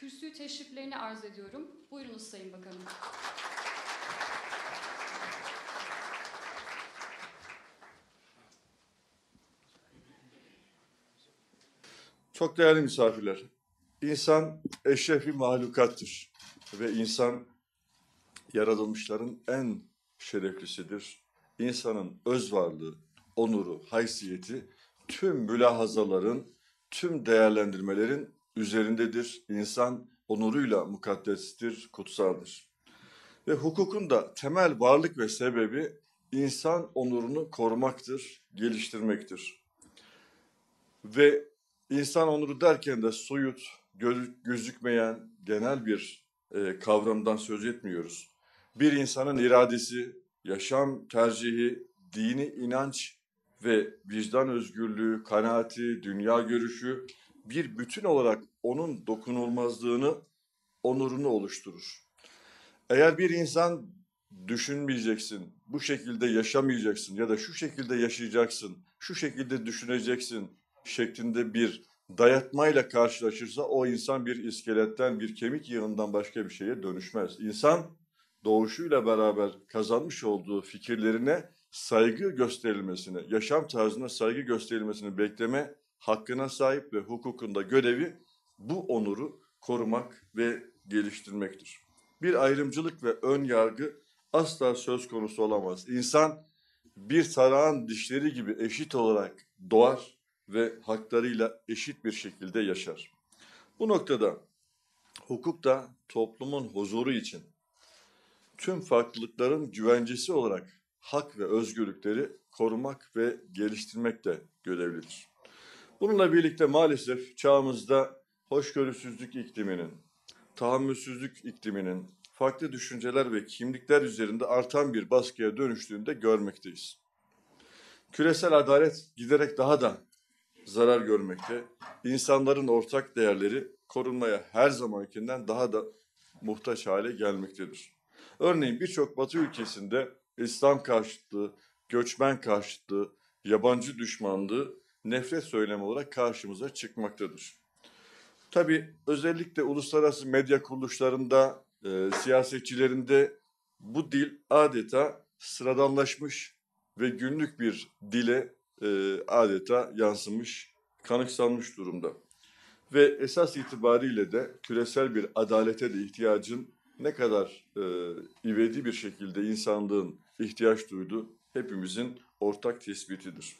kürsüyü teşriflerini arz ediyorum. Buyurunuz Sayın Bakanım. Çok değerli misafirler, insan eşrefi mahlukattır ve insan yaratılmışların en şereflisidir. İnsanın öz varlığı, onuru, haysiyeti tüm mülahazaların, tüm değerlendirmelerin üzerindedir. İnsan onuruyla mukaddestir, kutsaldır. Ve hukukun da temel varlık ve sebebi insan onurunu korumaktır, geliştirmektir. Ve insan onuru derken de soyut, gözükmeyen genel bir e, kavramdan söz etmiyoruz. Bir insanın iradesi, yaşam tercihi, dini inanç ve vicdan özgürlüğü, kanaati, dünya görüşü bir bütün olarak onun dokunulmazlığını, onurunu oluşturur. Eğer bir insan düşünmeyeceksin, bu şekilde yaşamayacaksın ya da şu şekilde yaşayacaksın, şu şekilde düşüneceksin şeklinde bir dayatmayla karşılaşırsa o insan bir iskeletten, bir kemik yığından başka bir şeye dönüşmez. İnsan doğuşuyla beraber kazanmış olduğu fikirlerine saygı gösterilmesini, yaşam tarzına saygı gösterilmesini bekleme hakkına sahip ve hukukunda görevi bu onuru korumak ve geliştirmektir. Bir ayrımcılık ve ön yargı asla söz konusu olamaz. İnsan bir sarağın dişleri gibi eşit olarak doğar ve haklarıyla eşit bir şekilde yaşar. Bu noktada hukuk da toplumun huzuru için tüm farklılıkların güvencesi olarak hak ve özgürlükleri korumak ve geliştirmek de görevlidir. Bununla birlikte maalesef çağımızda hoşgörüsüzlük ikliminin, tahammülsüzlük ikliminin farklı düşünceler ve kimlikler üzerinde artan bir baskıya dönüştüğünü de görmekteyiz. Küresel adalet giderek daha da zarar görmekte. İnsanların ortak değerleri korunmaya her zamankinden daha da muhtaç hale gelmektedir. Örneğin birçok batı ülkesinde İslam karşıtlığı, göçmen karşıtlığı, yabancı düşmanlığı nefret söylemi olarak karşımıza çıkmaktadır. Tabii özellikle uluslararası medya kuruluşlarında, e, siyasetçilerinde bu dil adeta sıradanlaşmış ve günlük bir dile e, adeta yansımış, kanıksanmış durumda. Ve esas itibariyle de küresel bir adalete de ihtiyacın ne kadar e, ivedi bir şekilde insanlığın ihtiyaç duyduğu hepimizin ortak tespitidir.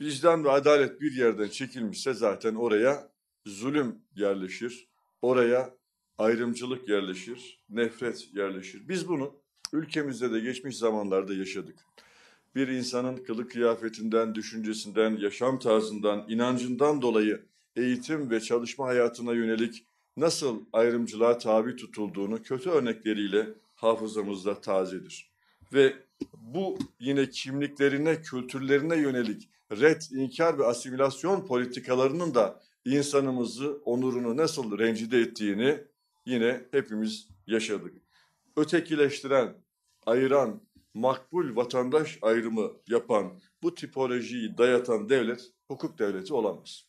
Vicdan ve adalet bir yerden çekilmişse zaten oraya zulüm yerleşir, oraya ayrımcılık yerleşir, nefret yerleşir. Biz bunu ülkemizde de geçmiş zamanlarda yaşadık. Bir insanın kılık kıyafetinden, düşüncesinden, yaşam tarzından, inancından dolayı eğitim ve çalışma hayatına yönelik nasıl ayrımcılığa tabi tutulduğunu kötü örnekleriyle hafızamızda tazedir. Ve bu yine kimliklerine, kültürlerine yönelik red, inkar ve asimilasyon politikalarının da insanımızı, onurunu nasıl rencide ettiğini yine hepimiz yaşadık. Ötekileştiren, ayıran, makbul vatandaş ayrımı yapan, bu tipolojiyi dayatan devlet hukuk devleti olamaz.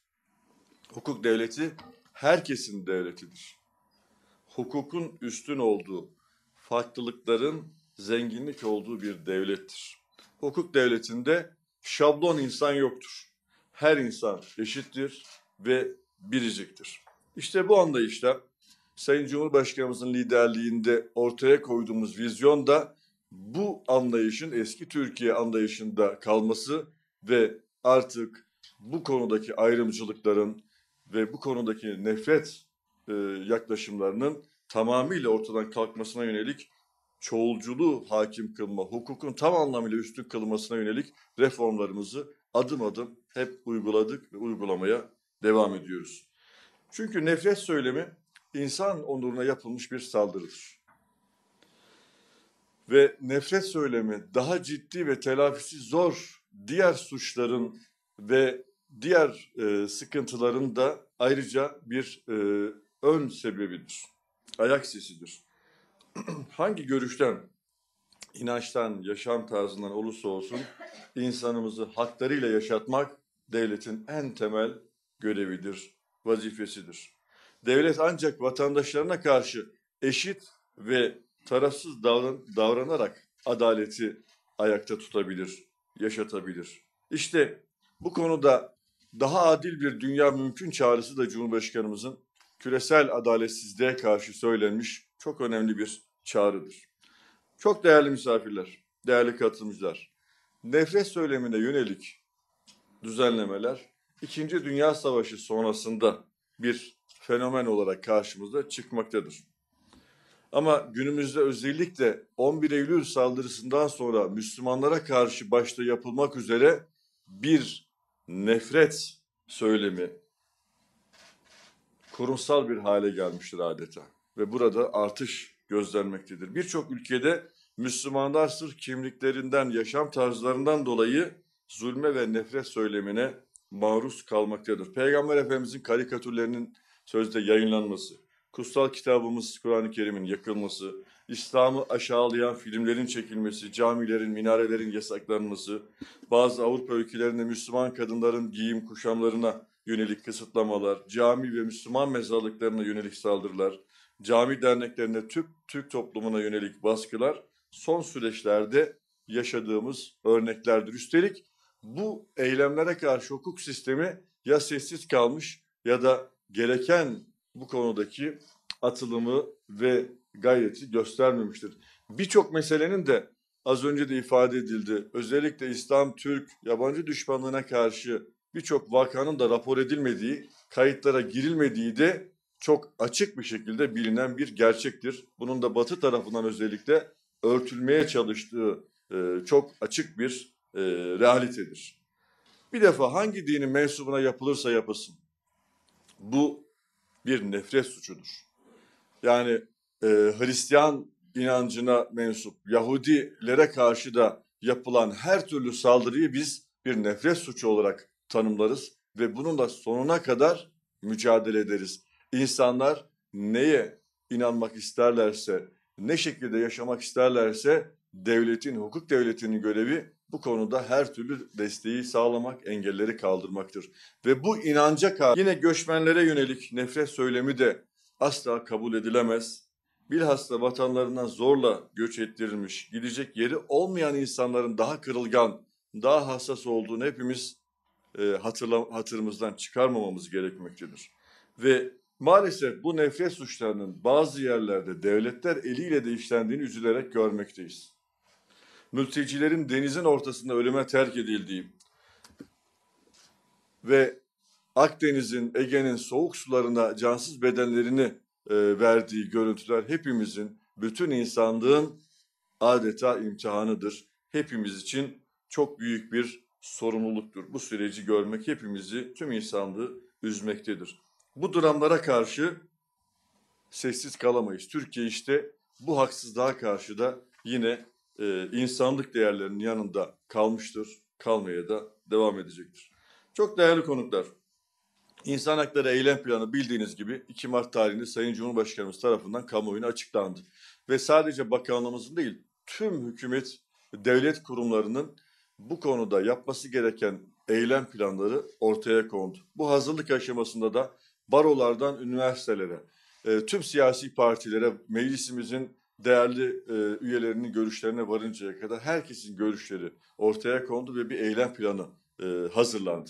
Hukuk devleti herkesin devletidir. Hukukun üstün olduğu, farklılıkların zenginlik olduğu bir devlettir. Hukuk devletinde şablon insan yoktur. Her insan eşittir, ve biriciktir. İşte bu anlayışla Sayın Cumhurbaşkanımızın liderliğinde ortaya koyduğumuz vizyon da bu anlayışın eski Türkiye anlayışında kalması ve artık bu konudaki ayrımcılıkların ve bu konudaki nefret e, yaklaşımlarının tamamıyla ortadan kalkmasına yönelik çoğulculuğu hakim kılma, hukukun tam anlamıyla üstün kılmasına yönelik reformlarımızı adım adım hep uyguladık ve uygulamaya devam ediyoruz. Çünkü nefret söylemi insan onuruna yapılmış bir saldırıdır. Ve nefret söylemi daha ciddi ve telafisi zor diğer suçların ve diğer e, sıkıntıların da ayrıca bir e, ön sebebidir. Ayak sesidir. Hangi görüşten, inançtan, yaşam tarzından olursa olsun insanımızı haklarıyla yaşatmak devletin en temel görevidir, vazifesidir. Devlet ancak vatandaşlarına karşı eşit ve tarafsız davran davranarak adaleti ayakta tutabilir, yaşatabilir. İşte bu konuda daha adil bir dünya mümkün çağrısı da Cumhurbaşkanımızın küresel adaletsizliğe karşı söylenmiş çok önemli bir çağrıdır. Çok değerli misafirler, değerli katılımcılar, nefret söylemine yönelik düzenlemeler İkinci Dünya Savaşı sonrasında bir fenomen olarak karşımıza çıkmaktadır. Ama günümüzde özellikle 11 Eylül saldırısından sonra Müslümanlara karşı başta yapılmak üzere bir nefret söylemi kurumsal bir hale gelmiştir adeta ve burada artış gözlenmektedir. Birçok ülkede Müslümanlar sırf kimliklerinden, yaşam tarzlarından dolayı zulme ve nefret söylemine maruz kalmaktadır. Peygamber Efendimizin karikatürlerinin sözde yayınlanması, kutsal kitabımız Kur'an-ı Kerim'in yakılması, İslam'ı aşağılayan filmlerin çekilmesi, camilerin, minarelerin yasaklanması, bazı Avrupa ülkelerinde Müslüman kadınların giyim kuşamlarına yönelik kısıtlamalar, cami ve Müslüman mezarlıklarına yönelik saldırılar, cami derneklerine Türk Türk toplumuna yönelik baskılar son süreçlerde yaşadığımız örneklerdir. Üstelik bu eylemlere karşı hukuk sistemi ya sessiz kalmış ya da gereken bu konudaki atılımı ve gayreti göstermemiştir. Birçok meselenin de az önce de ifade edildi. Özellikle İslam, Türk, yabancı düşmanlığına karşı birçok vakanın da rapor edilmediği, kayıtlara girilmediği de çok açık bir şekilde bilinen bir gerçektir. Bunun da Batı tarafından özellikle örtülmeye çalıştığı e, çok açık bir e, realitedir. Bir defa hangi dinin mensubuna yapılırsa yapılsın bu bir nefret suçudur. Yani e, Hristiyan inancına mensup Yahudilere karşı da yapılan her türlü saldırıyı biz bir nefret suçu olarak tanımlarız ve bununla sonuna kadar mücadele ederiz. İnsanlar neye inanmak isterlerse, ne şekilde yaşamak isterlerse devletin, hukuk devletinin görevi bu konuda her türlü desteği sağlamak, engelleri kaldırmaktır. Ve bu inanca karşı yine göçmenlere yönelik nefret söylemi de asla kabul edilemez. Bilhassa vatanlarından zorla göç ettirilmiş, gidecek yeri olmayan insanların daha kırılgan, daha hassas olduğunu hepimiz e, hatırla, hatırımızdan çıkarmamamız gerekmektedir. Ve maalesef bu nefret suçlarının bazı yerlerde devletler eliyle de işlendiğini üzülerek görmekteyiz mültecilerin denizin ortasında ölüme terk edildiği ve Akdeniz'in, Ege'nin soğuk sularına cansız bedenlerini e, verdiği görüntüler hepimizin, bütün insanlığın adeta imtihanıdır. Hepimiz için çok büyük bir sorumluluktur. Bu süreci görmek hepimizi, tüm insanlığı üzmektedir. Bu dramlara karşı sessiz kalamayız. Türkiye işte bu haksızlığa karşı da yine e, insanlık değerlerinin yanında kalmıştır, kalmaya da devam edecektir. Çok değerli konuklar, İnsan Hakları Eylem Planı bildiğiniz gibi 2 Mart tarihinde Sayın Cumhurbaşkanımız tarafından kamuoyuna açıklandı. Ve sadece bakanlığımızın değil, tüm hükümet devlet kurumlarının bu konuda yapması gereken eylem planları ortaya kondu. Bu hazırlık aşamasında da barolardan üniversitelere, e, tüm siyasi partilere, meclisimizin değerli e, üyelerinin görüşlerine varıncaya kadar herkesin görüşleri ortaya kondu ve bir eylem planı e, hazırlandı.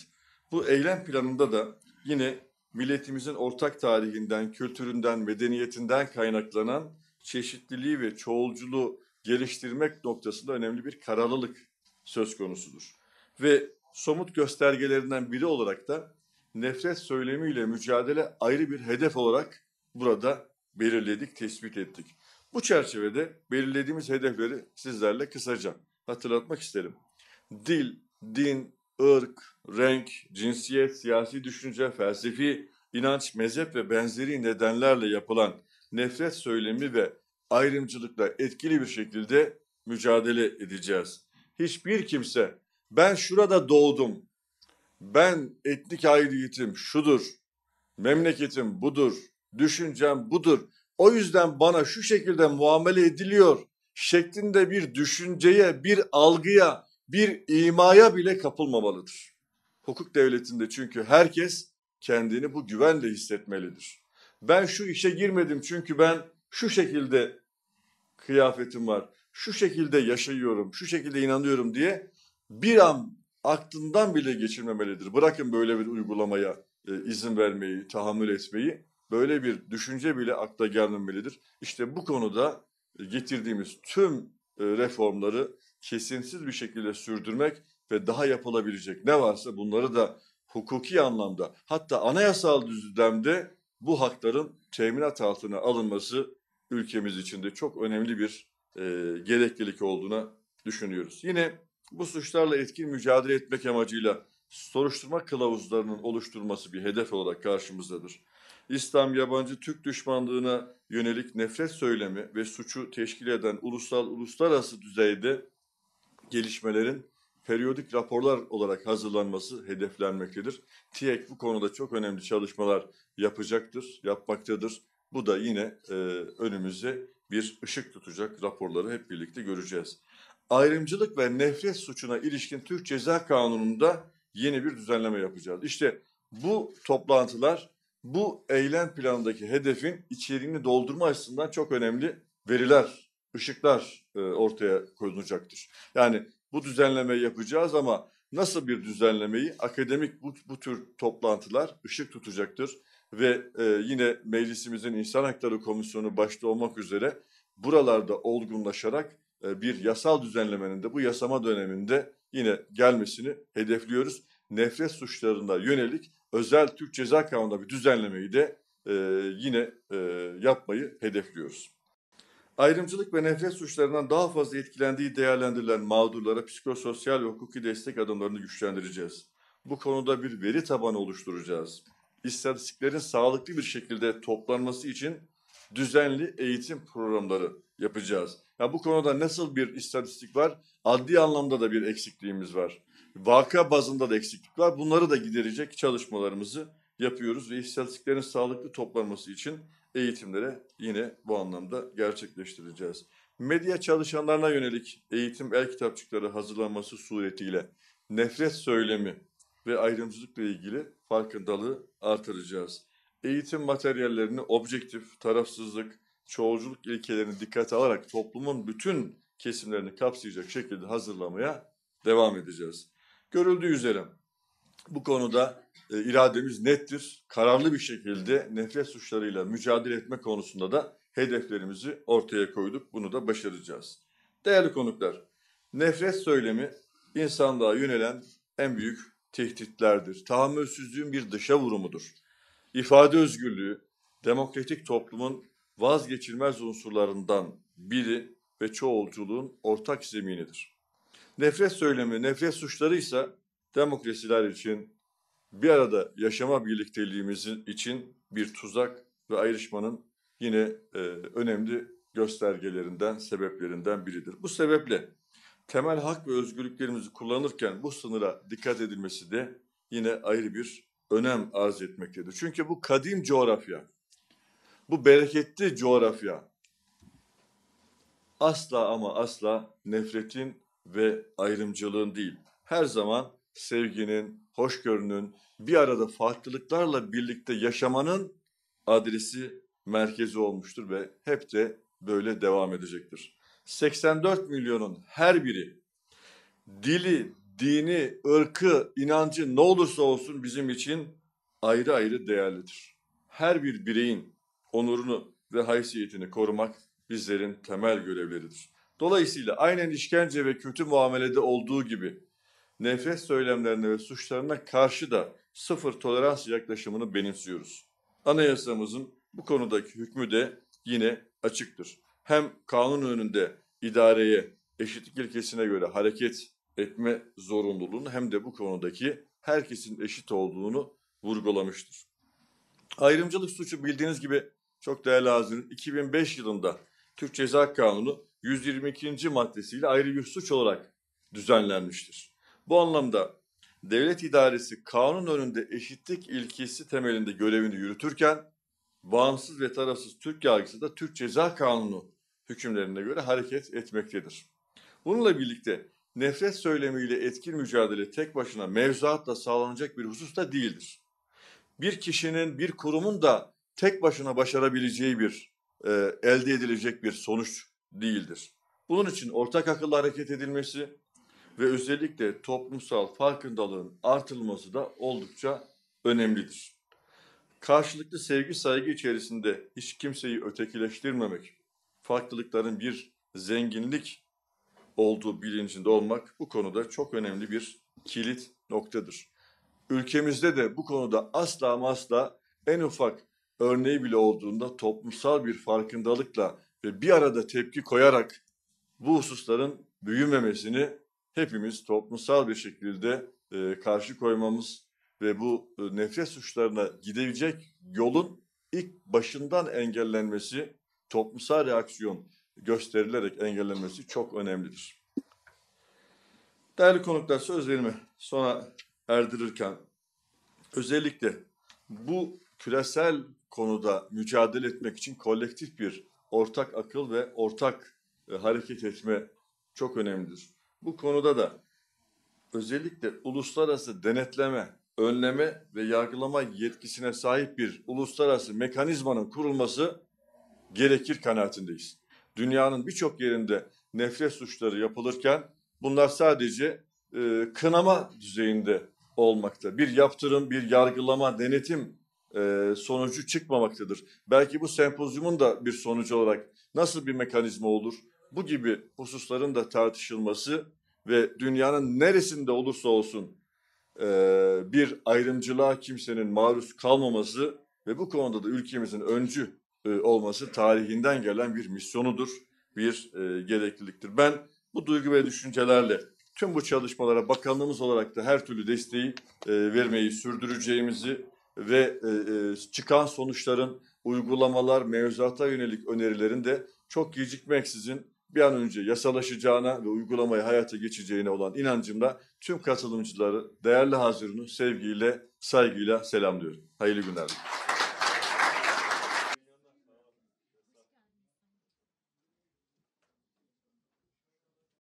Bu eylem planında da yine milletimizin ortak tarihinden, kültüründen, medeniyetinden kaynaklanan çeşitliliği ve çoğulculuğu geliştirmek noktasında önemli bir kararlılık söz konusudur. Ve somut göstergelerinden biri olarak da nefret söylemiyle mücadele ayrı bir hedef olarak burada belirledik, tespit ettik. Bu çerçevede belirlediğimiz hedefleri sizlerle kısaca hatırlatmak isterim. Dil, din, ırk, renk, cinsiyet, siyasi düşünce, felsefi, inanç, mezhep ve benzeri nedenlerle yapılan nefret söylemi ve ayrımcılıkla etkili bir şekilde mücadele edeceğiz. Hiçbir kimse ben şurada doğdum, ben etnik aidiyetim şudur, memleketim budur, düşüncem budur o yüzden bana şu şekilde muamele ediliyor şeklinde bir düşünceye, bir algıya, bir imaya bile kapılmamalıdır. Hukuk devletinde çünkü herkes kendini bu güvenle hissetmelidir. Ben şu işe girmedim çünkü ben şu şekilde kıyafetim var, şu şekilde yaşıyorum, şu şekilde inanıyorum diye bir an aklından bile geçirmemelidir. Bırakın böyle bir uygulamaya e, izin vermeyi, tahammül etmeyi böyle bir düşünce bile akla gelmemelidir. İşte bu konuda getirdiğimiz tüm e, reformları kesinsiz bir şekilde sürdürmek ve daha yapılabilecek ne varsa bunları da hukuki anlamda hatta anayasal düzlemde bu hakların teminat altına alınması ülkemiz için de çok önemli bir e, gereklilik olduğuna düşünüyoruz. Yine bu suçlarla etkin mücadele etmek amacıyla soruşturma kılavuzlarının oluşturması bir hedef olarak karşımızdadır. İslam yabancı Türk düşmanlığına yönelik nefret söylemi ve suçu teşkil eden ulusal uluslararası düzeyde gelişmelerin periyodik raporlar olarak hazırlanması hedeflenmektedir. TİEK bu konuda çok önemli çalışmalar yapacaktır, yapmaktadır. Bu da yine e, önümüze bir ışık tutacak raporları hep birlikte göreceğiz. Ayrımcılık ve nefret suçuna ilişkin Türk Ceza Kanunu'nda yeni bir düzenleme yapacağız. İşte bu toplantılar bu eylem planındaki hedefin içeriğini doldurma açısından çok önemli veriler, ışıklar e, ortaya konulacaktır. Yani bu düzenlemeyi yapacağız ama nasıl bir düzenlemeyi akademik bu, bu tür toplantılar ışık tutacaktır ve e, yine meclisimizin İnsan Hakları Komisyonu başta olmak üzere buralarda olgunlaşarak e, bir yasal düzenlemenin de bu yasama döneminde yine gelmesini hedefliyoruz. Nefret suçlarına yönelik özel Türk Ceza Kanunu'nda bir düzenlemeyi de e, yine e, yapmayı hedefliyoruz. Ayrımcılık ve nefret suçlarından daha fazla etkilendiği değerlendirilen mağdurlara psikososyal ve hukuki destek adımlarını güçlendireceğiz. Bu konuda bir veri tabanı oluşturacağız. İstatistiklerin sağlıklı bir şekilde toplanması için düzenli eğitim programları yapacağız. Ya bu konuda nasıl bir istatistik var? Adli anlamda da bir eksikliğimiz var vaka bazında da eksiklik var. Bunları da giderecek çalışmalarımızı yapıyoruz ve istatistiklerin sağlıklı toplanması için eğitimlere yine bu anlamda gerçekleştireceğiz. Medya çalışanlarına yönelik eğitim el kitapçıkları hazırlanması suretiyle nefret söylemi ve ayrımcılıkla ilgili farkındalığı artıracağız. Eğitim materyallerini objektif, tarafsızlık, çoğulculuk ilkelerini dikkate alarak toplumun bütün kesimlerini kapsayacak şekilde hazırlamaya devam edeceğiz. Görüldüğü üzere bu konuda e, irademiz nettir. Kararlı bir şekilde nefret suçlarıyla mücadele etme konusunda da hedeflerimizi ortaya koyduk. Bunu da başaracağız. Değerli konuklar, nefret söylemi insanlığa yönelen en büyük tehditlerdir. Tahammülsüzlüğün bir dışa vurumudur. İfade özgürlüğü demokratik toplumun vazgeçilmez unsurlarından biri ve çoğulculuğun ortak zeminidir. Nefret söylemi, nefret suçlarıysa demokrasiler için bir arada yaşama birlikteliğimiz için bir tuzak ve ayrışmanın yine e, önemli göstergelerinden, sebeplerinden biridir. Bu sebeple temel hak ve özgürlüklerimizi kullanırken bu sınıra dikkat edilmesi de yine ayrı bir önem arz etmektedir. Çünkü bu kadim coğrafya, bu bereketli coğrafya asla ama asla nefretin ve ayrımcılığın değil, her zaman sevginin, hoşgörünün, bir arada farklılıklarla birlikte yaşamanın adresi, merkezi olmuştur ve hep de böyle devam edecektir. 84 milyonun her biri dili, dini, ırkı, inancı ne olursa olsun bizim için ayrı ayrı değerlidir. Her bir bireyin onurunu ve haysiyetini korumak bizlerin temel görevleridir. Dolayısıyla aynen işkence ve kötü muamelede olduğu gibi nefret söylemlerine ve suçlarına karşı da sıfır tolerans yaklaşımını benimsiyoruz. Anayasamızın bu konudaki hükmü de yine açıktır. Hem kanun önünde idareye, eşitlik ilkesine göre hareket etme zorunluluğunu hem de bu konudaki herkesin eşit olduğunu vurgulamıştır. Ayrımcılık suçu bildiğiniz gibi çok değerli hazırın 2005 yılında Türk Ceza Kanunu 122. maddesiyle ayrı bir suç olarak düzenlenmiştir. Bu anlamda devlet idaresi kanun önünde eşitlik ilkesi temelinde görevini yürütürken bağımsız ve tarafsız Türk yargısı da Türk Ceza Kanunu hükümlerine göre hareket etmektedir. Bununla birlikte nefret söylemiyle etkin mücadele tek başına mevzuatla sağlanacak bir husus da değildir. Bir kişinin, bir kurumun da tek başına başarabileceği bir, e, elde edilecek bir sonuç değildir. Bunun için ortak akıllı hareket edilmesi ve özellikle toplumsal farkındalığın artılması da oldukça önemlidir. Karşılıklı sevgi saygı içerisinde hiç kimseyi ötekileştirmemek, farklılıkların bir zenginlik olduğu bilincinde olmak bu konuda çok önemli bir kilit noktadır. Ülkemizde de bu konuda asla asla en ufak örneği bile olduğunda toplumsal bir farkındalıkla ve bir arada tepki koyarak bu hususların büyümemesini hepimiz toplumsal bir şekilde e, karşı koymamız ve bu e, nefret suçlarına gidebilecek yolun ilk başından engellenmesi, toplumsal reaksiyon gösterilerek engellenmesi çok önemlidir. Değerli konuklar sözlerimi sona erdirirken özellikle bu küresel konuda mücadele etmek için kolektif bir ortak akıl ve ortak e, hareket etme çok önemlidir. Bu konuda da özellikle uluslararası denetleme, önleme ve yargılama yetkisine sahip bir uluslararası mekanizmanın kurulması gerekir kanaatindeyiz. Dünyanın birçok yerinde nefret suçları yapılırken bunlar sadece e, kınama düzeyinde olmakta. Bir yaptırım, bir yargılama, denetim e, sonucu çıkmamaktadır. Belki bu sempozyumun da bir sonucu olarak nasıl bir mekanizma olur? Bu gibi hususların da tartışılması ve dünyanın neresinde olursa olsun e, bir ayrımcılığa kimsenin maruz kalmaması ve bu konuda da ülkemizin öncü e, olması tarihinden gelen bir misyonudur, bir e, gerekliliktir. Ben bu duygu ve düşüncelerle tüm bu çalışmalara bakanlığımız olarak da her türlü desteği e, vermeyi sürdüreceğimizi ve e, e, çıkan sonuçların uygulamalar, mevzuata yönelik önerilerin de çok gecikmeksizin bir an önce yasalaşacağına ve uygulamayı hayata geçeceğine olan inancımla tüm katılımcıları değerli hazırını sevgiyle, saygıyla selamlıyorum. Hayırlı günler.